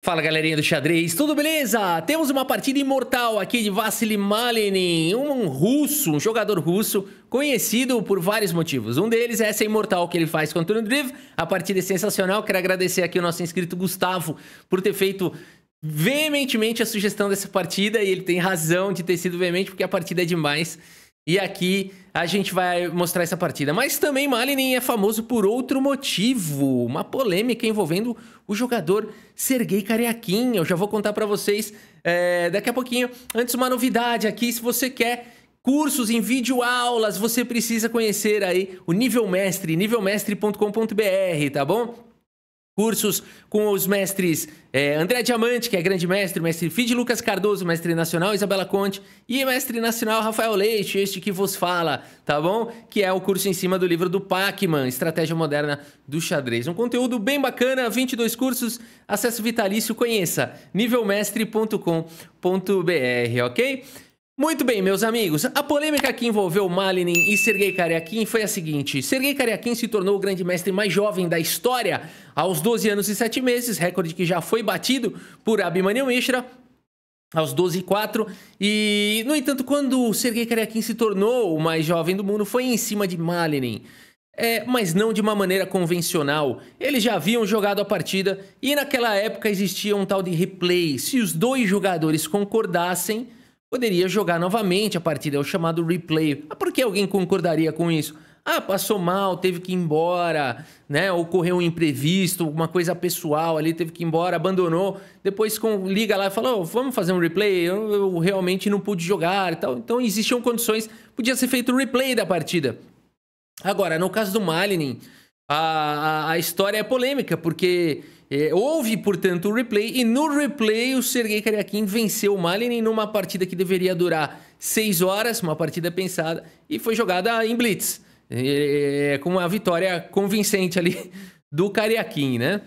Fala galerinha do xadrez, tudo beleza? Temos uma partida imortal aqui de Vasily Malinin, um russo, um jogador russo, conhecido por vários motivos. Um deles é essa imortal que ele faz contra o Andriv, a partida é sensacional, quero agradecer aqui o nosso inscrito Gustavo por ter feito veementemente a sugestão dessa partida e ele tem razão de ter sido veemente porque a partida é demais. E aqui a gente vai mostrar essa partida. Mas também Malinin é famoso por outro motivo, uma polêmica envolvendo o jogador Sergei Karekin. Eu já vou contar para vocês é, daqui a pouquinho. Antes, uma novidade aqui, se você quer cursos em vídeo aulas, você precisa conhecer aí o Nível Mestre, nívelmestre.com.br, tá bom? cursos com os mestres é, André Diamante, que é grande mestre, mestre Fid Lucas Cardoso, mestre nacional Isabela Conte e mestre nacional Rafael Leite, este que vos fala, tá bom? Que é o curso em cima do livro do Pac-Man, Estratégia Moderna do Xadrez. Um conteúdo bem bacana, 22 cursos, acesso vitalício, conheça nivelmestre.com.br, ok? Muito bem, meus amigos, a polêmica que envolveu Malinin e Sergei Karyakin foi a seguinte. Sergei Karyakin se tornou o grande mestre mais jovem da história aos 12 anos e 7 meses, recorde que já foi batido por Abhimanyu Mishra aos 12 e 4. E, no entanto, quando Sergei Karyakin se tornou o mais jovem do mundo, foi em cima de Malinin. É, mas não de uma maneira convencional. Eles já haviam jogado a partida e naquela época existia um tal de replay. Se os dois jogadores concordassem, poderia jogar novamente a partida, é o chamado replay. Ah, por que alguém concordaria com isso? Ah, passou mal, teve que ir embora, né? Ocorreu um imprevisto, alguma coisa pessoal ali, teve que ir embora, abandonou. Depois com, liga lá e fala, oh, vamos fazer um replay, eu, eu realmente não pude jogar e tal. Então existiam condições, podia ser feito o replay da partida. Agora, no caso do Malinin, a, a, a história é polêmica, porque é, houve, portanto, o replay e no replay o Sergei Kariakin venceu o Malinin numa partida que deveria durar 6 horas, uma partida pensada, e foi jogada em blitz, é, é com uma vitória convincente ali do Kariakin, né?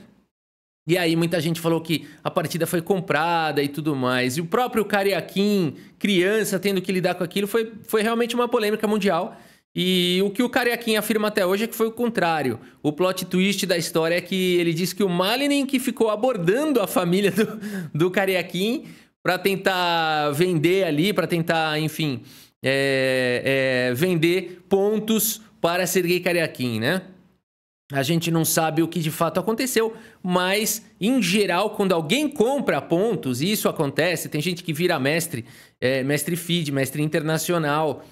E aí muita gente falou que a partida foi comprada e tudo mais. E o próprio Kariakin, criança, tendo que lidar com aquilo, foi, foi realmente uma polêmica mundial. E o que o Carequinha afirma até hoje é que foi o contrário. O plot twist da história é que ele diz que o Malinin que ficou abordando a família do, do para tentar vender ali, para tentar, enfim, é, é, vender pontos para Sergei Cariaquim, né? A gente não sabe o que de fato aconteceu, mas em geral, quando alguém compra pontos, e isso acontece, tem gente que vira mestre, é, mestre feed, mestre internacional,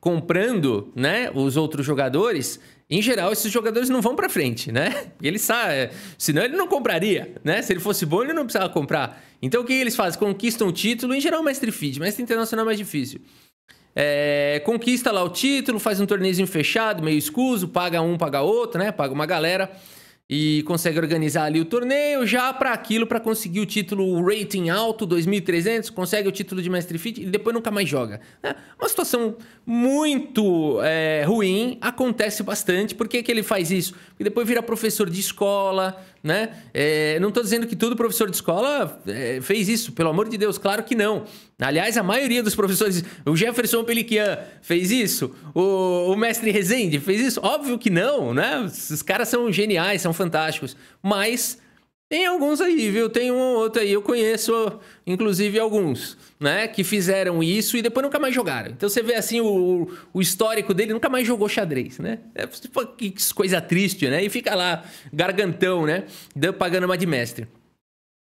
comprando, né, os outros jogadores, em geral, esses jogadores não vão para frente, né? Ele sabe, é, senão ele não compraria, né? Se ele fosse bom, ele não precisava comprar. Então, o que eles fazem? Conquistam o título, em geral, mestre feed, mestre internacional é mais difícil. É, conquista lá o título, faz um torneiozinho fechado, meio escuso, paga um, paga outro, né? Paga uma galera e consegue organizar ali o torneio já para aquilo, para conseguir o título rating alto, 2.300, consegue o título de Mestre Fit e depois nunca mais joga. Né? Uma situação muito é, ruim, acontece bastante. Por que, que ele faz isso? Porque depois vira professor de escola, né? É, não estou dizendo que todo professor de escola é, fez isso, pelo amor de Deus, claro que não. Aliás, a maioria dos professores, o Jefferson Peliquian fez isso, o, o mestre Rezende fez isso, óbvio que não, né? Os caras são geniais, são fantásticos, mas tem alguns aí, viu? Tem um ou outro aí. Eu conheço, inclusive, alguns, né? Que fizeram isso e depois nunca mais jogaram. Então você vê assim o, o histórico dele, nunca mais jogou xadrez, né? É, tipo, que coisa triste, né? E fica lá, gargantão, né? Pagando uma de mestre.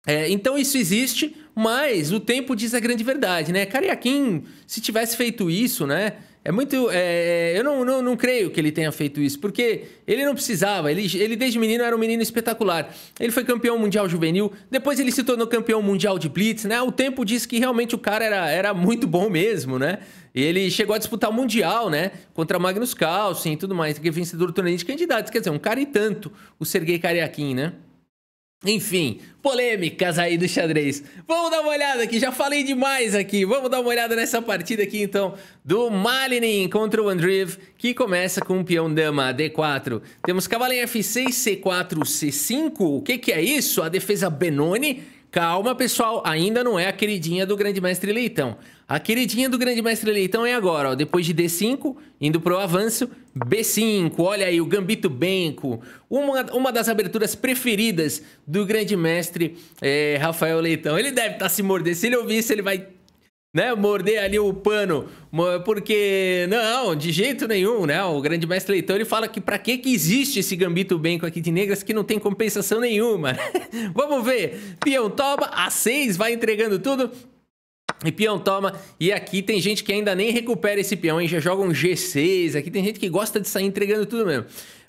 É, então isso existe, mas o tempo diz a grande verdade, né? Cariaquim, se tivesse feito isso, né? É muito. É, é, eu não, não, não creio que ele tenha feito isso, porque ele não precisava. Ele, ele, desde menino, era um menino espetacular. Ele foi campeão mundial juvenil, depois ele se tornou campeão mundial de Blitz, né? O tempo diz que realmente o cara era, era muito bom mesmo, né? E ele chegou a disputar o Mundial, né? Contra Magnus Carlsen e tudo mais, que é vencedor do torneio de candidatos. Quer dizer, um cara e tanto, o Sergei Kariakin, né? Enfim, polêmicas aí do xadrez. Vamos dar uma olhada aqui, já falei demais aqui. Vamos dar uma olhada nessa partida aqui então do Malinin contra o Andreev, que começa com um peão dama D4. Temos cavalo em F6, C4, C5. O que que é isso? A defesa Benoni Calma, pessoal, ainda não é a queridinha do Grande Mestre Leitão. A queridinha do Grande Mestre Leitão é agora, ó, depois de D5, indo pro avanço, B5, olha aí o Gambito Benco, uma, uma das aberturas preferidas do Grande Mestre é, Rafael Leitão. Ele deve estar tá se mordendo, se ele ouvir isso, ele vai né, morder ali o pano, porque não, de jeito nenhum, né? O grande mestre Leitão ele fala que para que que existe esse gambito bem com aqui de negras que não tem compensação nenhuma. Né? Vamos ver. Peão toma, a 6 vai entregando tudo. E peão toma, e aqui tem gente que ainda nem recupera esse peão, hein? Já joga um G6, aqui tem gente que gosta de sair entregando tudo mesmo.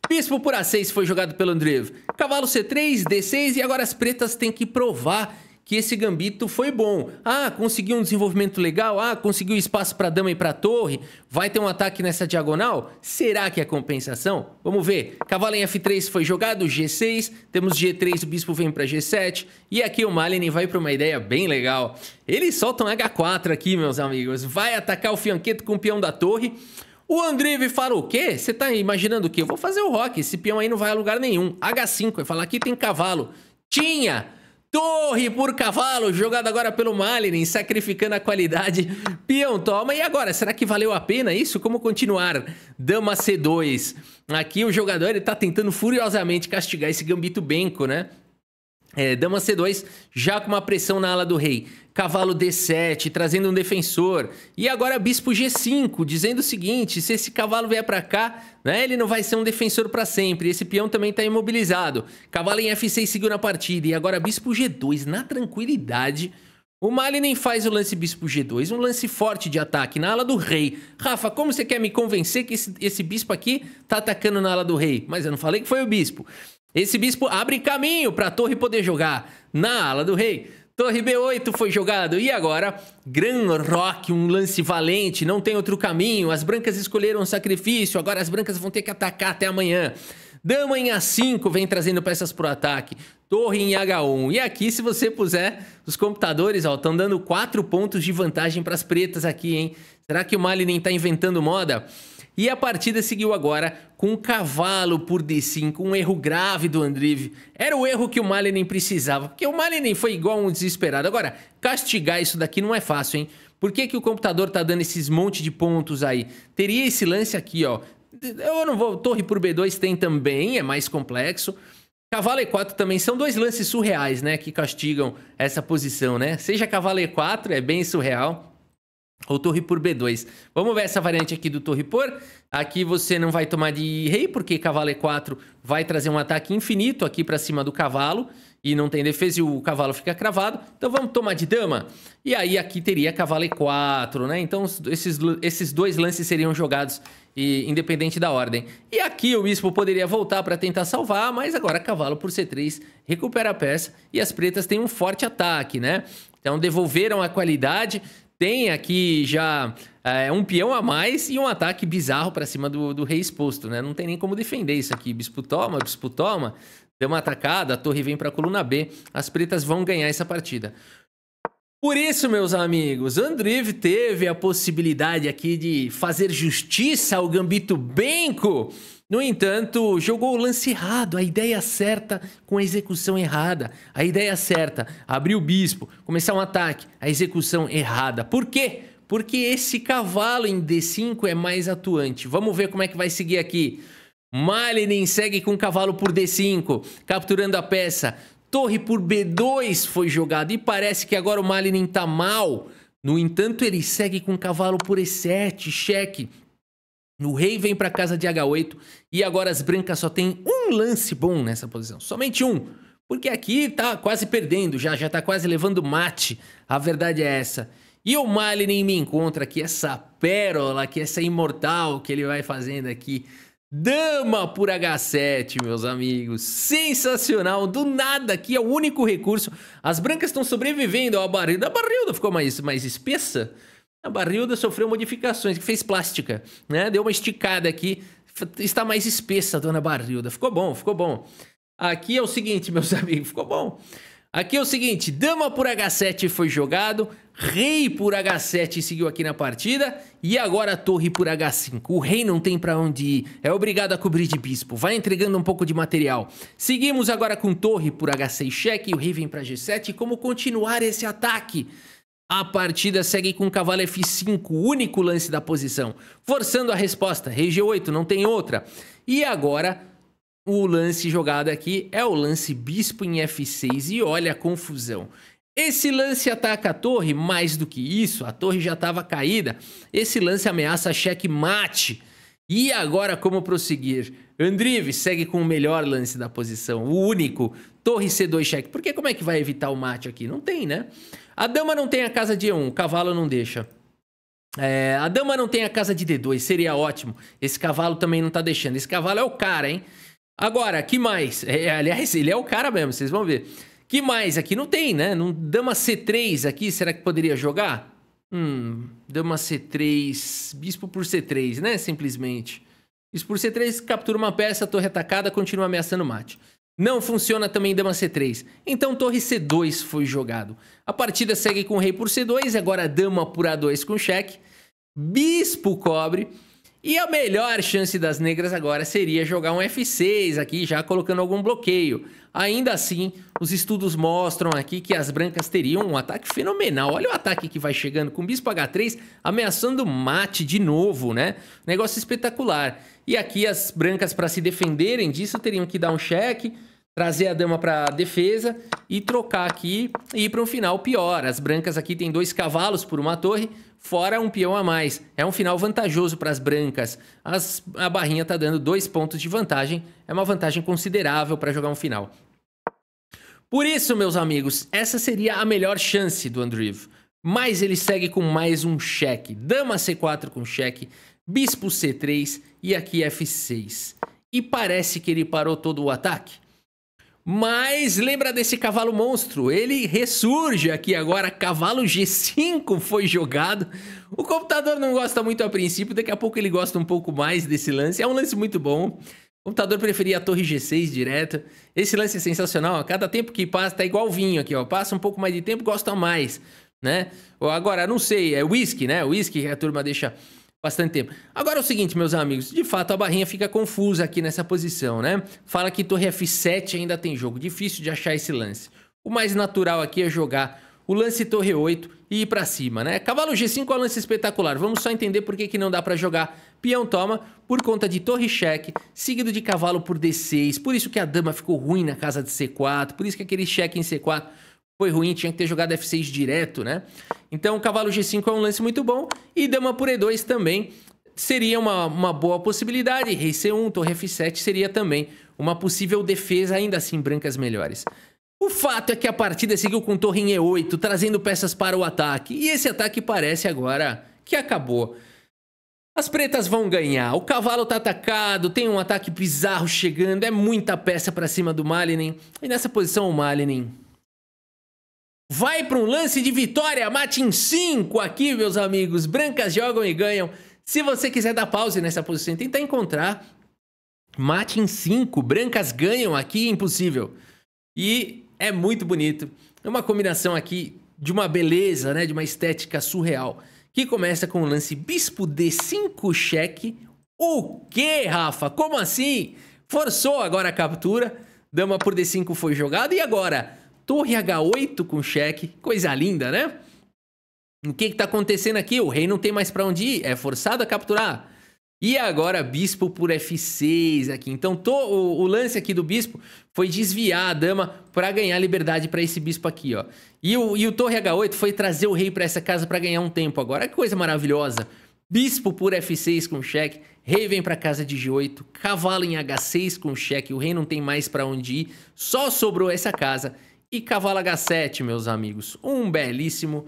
Bispo por A6 foi jogado pelo andré Cavalo C3, D6 e agora as pretas têm que provar que esse gambito foi bom. Ah, conseguiu um desenvolvimento legal. Ah, conseguiu espaço para dama e para torre. Vai ter um ataque nessa diagonal? Será que é compensação? Vamos ver. Cavalo em F3 foi jogado, G6. Temos G3, o bispo vem para G7. E aqui o Malenin vai para uma ideia bem legal. Eles soltam H4 aqui, meus amigos. Vai atacar o fianqueto com o peão da torre. O Andrive fala o quê? Você tá imaginando o quê? Eu vou fazer o rock, esse peão aí não vai a lugar nenhum. H5, vai falar aqui tem cavalo. Tinha! Torre por cavalo, jogado agora pelo Malinin, sacrificando a qualidade. Peão toma. E agora, será que valeu a pena isso? Como continuar? Dama C2. Aqui o jogador ele tá tentando furiosamente castigar esse gambito Benko, né? É, dama C2, já com uma pressão na ala do rei. Cavalo D7, trazendo um defensor. E agora bispo G5, dizendo o seguinte, se esse cavalo vier para cá, né, ele não vai ser um defensor para sempre. Esse peão também tá imobilizado. Cavalo em F6 seguiu na partida. E agora bispo G2, na tranquilidade. O Malinen faz o lance bispo G2, um lance forte de ataque na ala do rei. Rafa, como você quer me convencer que esse, esse bispo aqui tá atacando na ala do rei? Mas eu não falei que foi o bispo. Esse bispo abre caminho para a torre poder jogar na ala do rei. Torre B8 foi jogado e agora Gran Rock, um lance valente, não tem outro caminho. As brancas escolheram sacrifício, agora as brancas vão ter que atacar até amanhã. Dama em A5 vem trazendo peças o ataque. Torre em H1. E aqui, se você puser os computadores, ó, estão dando 4 pontos de vantagem para as pretas aqui, hein? Será que o Mali está tá inventando moda? E a partida seguiu agora com o cavalo por D5, um erro grave do Andrive. Era o erro que o Malenin precisava, porque o Malenin foi igual um desesperado. Agora, castigar isso daqui não é fácil, hein? Por que, que o computador tá dando esses monte de pontos aí? Teria esse lance aqui, ó. Eu não vou... Torre por B2 tem também, é mais complexo. Cavalo E4 também são dois lances surreais, né? Que castigam essa posição, né? Seja cavalo E4, é bem surreal. Ou torre por B2. Vamos ver essa variante aqui do torre por. Aqui você não vai tomar de rei, porque cavalo E4 vai trazer um ataque infinito aqui para cima do cavalo. E não tem defesa e o cavalo fica cravado. Então vamos tomar de dama. E aí aqui teria cavalo E4, né? Então esses, esses dois lances seriam jogados e, independente da ordem. E aqui o bispo poderia voltar para tentar salvar, mas agora cavalo por C3 recupera a peça. E as pretas têm um forte ataque, né? Então devolveram a qualidade, tem aqui já é, um peão a mais e um ataque bizarro para cima do, do, rei exposto, né? Não tem nem como defender isso aqui. Bispo toma, bispo toma, deu uma atacada, a torre vem para a coluna B. As pretas vão ganhar essa partida. Por isso, meus amigos, Andriv teve a possibilidade aqui de fazer justiça ao Gambito Benko. No entanto, jogou o lance errado, a ideia certa com a execução errada. A ideia certa, abrir o bispo, começar um ataque, a execução errada. Por quê? Porque esse cavalo em D5 é mais atuante. Vamos ver como é que vai seguir aqui. Malinin segue com o cavalo por D5, capturando a peça. Torre por B2 foi jogado e parece que agora o Malinin tá mal. No entanto, ele segue com cavalo por E7, cheque. O rei vem para casa de H8 e agora as brancas só tem um lance bom nessa posição, somente um. Porque aqui tá quase perdendo, já já tá quase levando mate. A verdade é essa. E o Malinin me encontra aqui essa pérola, que é essa imortal que ele vai fazendo aqui Dama por H7, meus amigos. Sensacional. Do nada aqui é o único recurso. As brancas estão sobrevivendo A barril. A barrilda ficou mais, mais espessa. A barrilda sofreu modificações, que fez plástica, né? Deu uma esticada aqui. Está mais espessa, dona barrilda. Ficou bom, ficou bom. Aqui é o seguinte, meus amigos. Ficou bom. Aqui é o seguinte, dama por H7 foi jogado, rei por H7 seguiu aqui na partida e agora torre por H5. O rei não tem para onde ir, é obrigado a cobrir de bispo, vai entregando um pouco de material. Seguimos agora com torre por H6 cheque, o rei vem para G7. Como continuar esse ataque? A partida segue com cavalo F5, único lance da posição, forçando a resposta. Rei G8, não tem outra. E agora o lance jogado aqui é o lance bispo em F6 e olha a confusão. Esse lance ataca a torre, mais do que isso, a torre já estava caída. Esse lance ameaça xeque-mate E agora como prosseguir? Andrive segue com o melhor lance da posição, o único, torre C2 cheque. Porque como é que vai evitar o mate aqui? Não tem, né? A dama não tem a casa de E1, o cavalo não deixa. É, a dama não tem a casa de D2, seria ótimo. Esse cavalo também não tá deixando. Esse cavalo é o cara, hein? Agora, que mais? É, é, aliás, ele é o cara mesmo, vocês vão ver. Que mais aqui? Não tem, né? Não, dama C3 aqui, será que poderia jogar? Hum, dama C3, bispo por C3, né? Simplesmente. Bispo por C3, captura uma peça, torre atacada, continua ameaçando mate. Não funciona também dama C3. Então torre C2 foi jogado. A partida segue com rei por C2, agora dama por A2 com cheque. Bispo cobre. E a melhor chance das negras agora seria jogar um F6 aqui, já colocando algum bloqueio. Ainda assim, os estudos mostram aqui que as brancas teriam um ataque fenomenal. Olha o ataque que vai chegando com bispo H3, ameaçando mate de novo, né? Negócio espetacular. E aqui as brancas, para se defenderem disso, teriam que dar um cheque trazer a dama para defesa e trocar aqui e ir para um final pior. As brancas aqui têm dois cavalos por uma torre, fora um peão a mais. É um final vantajoso para as brancas. a barrinha está dando dois pontos de vantagem. É uma vantagem considerável para jogar um final. Por isso, meus amigos, essa seria a melhor chance do Andriv. Mas ele segue com mais um cheque. Dama C4 com cheque, bispo C3 e aqui F6. E parece que ele parou todo o ataque. Mas lembra desse cavalo monstro? Ele ressurge aqui agora. Cavalo G5 foi jogado. O computador não gosta muito a princípio, daqui a pouco ele gosta um pouco mais desse lance. É um lance muito bom. O computador preferia a torre G6 direto. Esse lance é sensacional. A cada tempo que passa, tá igual vinho aqui, ó. Passa um pouco mais de tempo, gosta mais, né? Agora, não sei, é whisky, né? Whisky que a turma deixa bastante tempo. Agora é o seguinte, meus amigos, de fato a barrinha fica confusa aqui nessa posição, né? Fala que torre F7 ainda tem jogo, difícil de achar esse lance. O mais natural aqui é jogar o lance torre 8 e ir para cima, né? Cavalo G5 é um lance espetacular. Vamos só entender por que, que não dá para jogar peão toma por conta de torre cheque, seguido de cavalo por D6. Por isso que a dama ficou ruim na casa de C4, por isso que aquele cheque em C4 foi ruim, tinha que ter jogado F6 direto, né? Então o cavalo G5 é um lance muito bom e dama por E2 também seria uma, uma boa possibilidade. Rei C1, torre F7 seria também uma possível defesa, ainda assim brancas melhores. O fato é que a partida seguiu com torre em E8, trazendo peças para o ataque, e esse ataque parece agora que acabou. As pretas vão ganhar. O cavalo tá atacado, tem um ataque bizarro chegando, é muita peça para cima do Malinen. E nessa posição o Malinen Vai para um lance de vitória, mate em 5 aqui, meus amigos. Brancas jogam e ganham. Se você quiser dar pause nessa posição e tentar encontrar, mate em 5, brancas ganham aqui, impossível. E é muito bonito. É uma combinação aqui de uma beleza, né, de uma estética surreal, que começa com o lance bispo D5 cheque. O que, Rafa? Como assim? Forçou agora a captura, dama por D5 foi jogada e agora Torre H8 com cheque. Coisa linda, né? O que está acontecendo aqui? O rei não tem mais para onde ir, é forçado a capturar. E agora bispo por F6 aqui. Então o, o, lance aqui do bispo foi desviar a dama para ganhar liberdade para esse bispo aqui, ó. E o, e o torre H8 foi trazer o rei para essa casa para ganhar um tempo agora. Que coisa maravilhosa. Bispo por F6 com cheque, rei vem para casa de G8, cavalo em H6 com cheque, o rei não tem mais para onde ir, só sobrou essa casa e cavalo H7, meus amigos. Um belíssimo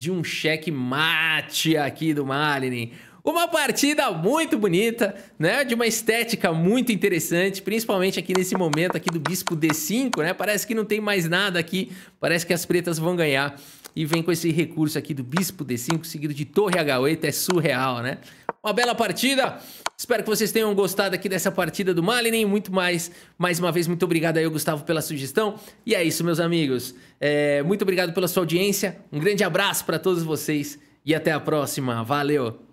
de um cheque mate aqui do Malinin. Uma partida muito bonita, né? De uma estética muito interessante, principalmente aqui nesse momento aqui do bispo D5, né? Parece que não tem mais nada aqui, parece que as pretas vão ganhar e vem com esse recurso aqui do bispo D5 seguido de torre H8, é surreal, né? Uma bela partida Espero que vocês tenham gostado aqui dessa partida do Malinen e muito mais. Mais uma vez, muito obrigado aí, Gustavo, pela sugestão. E é isso, meus amigos. É, muito obrigado pela sua audiência. Um grande abraço para todos vocês e até a próxima. Valeu!